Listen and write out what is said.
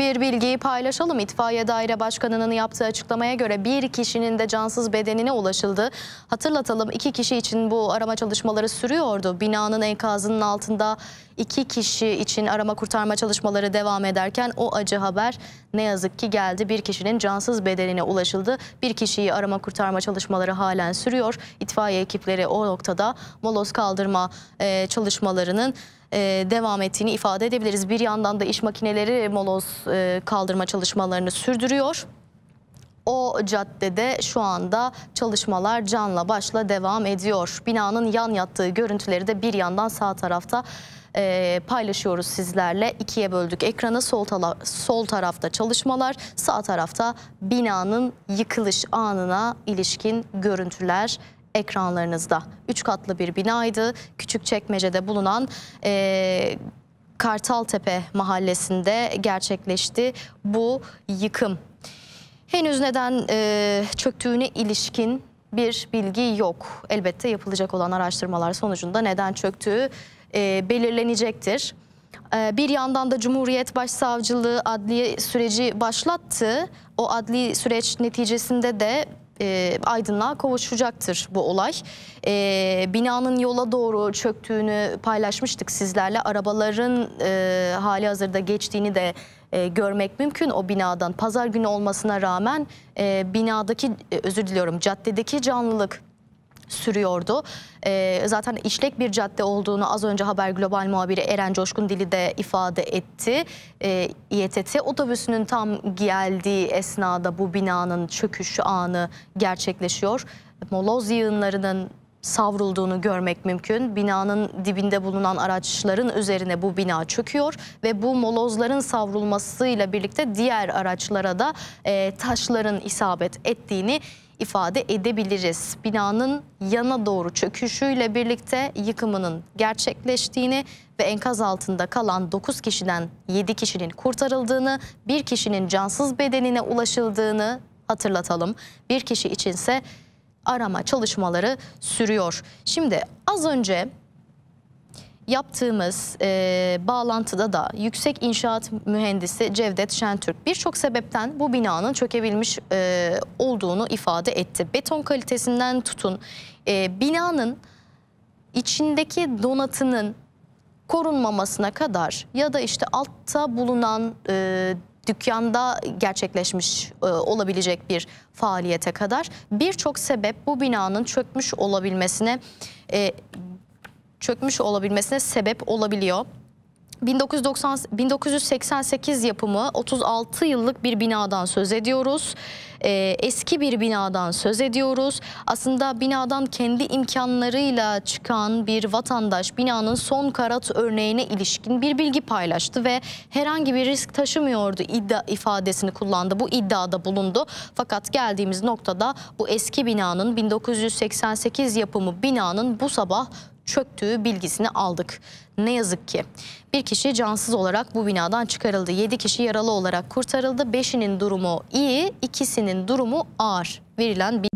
Bir bilgiyi paylaşalım. İtfaiye Daire Başkanı'nın yaptığı açıklamaya göre bir kişinin de cansız bedenine ulaşıldı. Hatırlatalım iki kişi için bu arama çalışmaları sürüyordu. Binanın enkazının altında İki kişi için arama kurtarma çalışmaları devam ederken o acı haber ne yazık ki geldi. Bir kişinin cansız bedenine ulaşıldı. Bir kişiyi arama kurtarma çalışmaları halen sürüyor. İtfaiye ekipleri o noktada moloz kaldırma e, çalışmalarının e, devam ettiğini ifade edebiliriz. Bir yandan da iş makineleri moloz e, kaldırma çalışmalarını sürdürüyor. O caddede şu anda çalışmalar canla başla devam ediyor. Binanın yan yattığı görüntüleri de bir yandan sağ tarafta e, paylaşıyoruz sizlerle. İkiye böldük ekranı. Sol, tala, sol tarafta çalışmalar, sağ tarafta binanın yıkılış anına ilişkin görüntüler ekranlarınızda. Üç katlı bir binaydı. küçük çekmecede bulunan e, Kartaltepe mahallesinde gerçekleşti bu yıkım. Henüz neden e, çöktüğüne ilişkin bir bilgi yok. Elbette yapılacak olan araştırmalar sonucunda neden çöktüğü e, belirlenecektir. E, bir yandan da Cumhuriyet Başsavcılığı adli süreci başlattı. O adli süreç neticesinde de e, aydınlığa kavuşacaktır bu olay. E, binanın yola doğru çöktüğünü paylaşmıştık sizlerle. Arabaların e, hali hazırda geçtiğini de e, görmek mümkün o binadan. Pazar günü olmasına rağmen e, binadaki, e, özür diliyorum caddedeki canlılık sürüyordu. E, zaten işlek bir cadde olduğunu az önce Haber Global muhabiri Eren Coşkun Dili de ifade etti. E, İETT otobüsünün tam geldiği esnada bu binanın çöküşü anı gerçekleşiyor. Moloz yığınlarının savrulduğunu görmek mümkün. Binanın dibinde bulunan araçların üzerine bu bina çöküyor ve bu molozların savrulmasıyla birlikte diğer araçlara da e, taşların isabet ettiğini ifade edebiliriz. Binanın yana doğru çöküşüyle birlikte yıkımının gerçekleştiğini ve enkaz altında kalan 9 kişiden 7 kişinin kurtarıldığını, bir kişinin cansız bedenine ulaşıldığını hatırlatalım. Bir kişi içinse arama çalışmaları sürüyor. Şimdi az önce yaptığımız e, bağlantıda da yüksek inşaat mühendisi Cevdet Şentürk birçok sebepten bu binanın çökebilmiş e, olduğunu ifade etti. Beton kalitesinden tutun e, binanın içindeki donatının korunmamasına kadar ya da işte altta bulunan e, dükkanda gerçekleşmiş e, olabilecek bir faaliyete kadar birçok sebep bu binanın çökmüş olabilmesine e, çökmüş olabilmesine sebep olabiliyor. 1990, 1988 yapımı 36 yıllık bir binadan söz ediyoruz. Ee, eski bir binadan söz ediyoruz. Aslında binadan kendi imkanlarıyla çıkan bir vatandaş binanın son karat örneğine ilişkin bir bilgi paylaştı ve herhangi bir risk taşımıyordu iddia ifadesini kullandı. Bu iddiada bulundu. Fakat geldiğimiz noktada bu eski binanın 1988 yapımı binanın bu sabah çöktüğü bilgisini aldık. Ne yazık ki. Bir kişi cansız olarak bu binadan çıkarıldı. 7 kişi yaralı olarak kurtarıldı. 5'inin durumu iyi, ikisinin durumu ağır. Verilen bir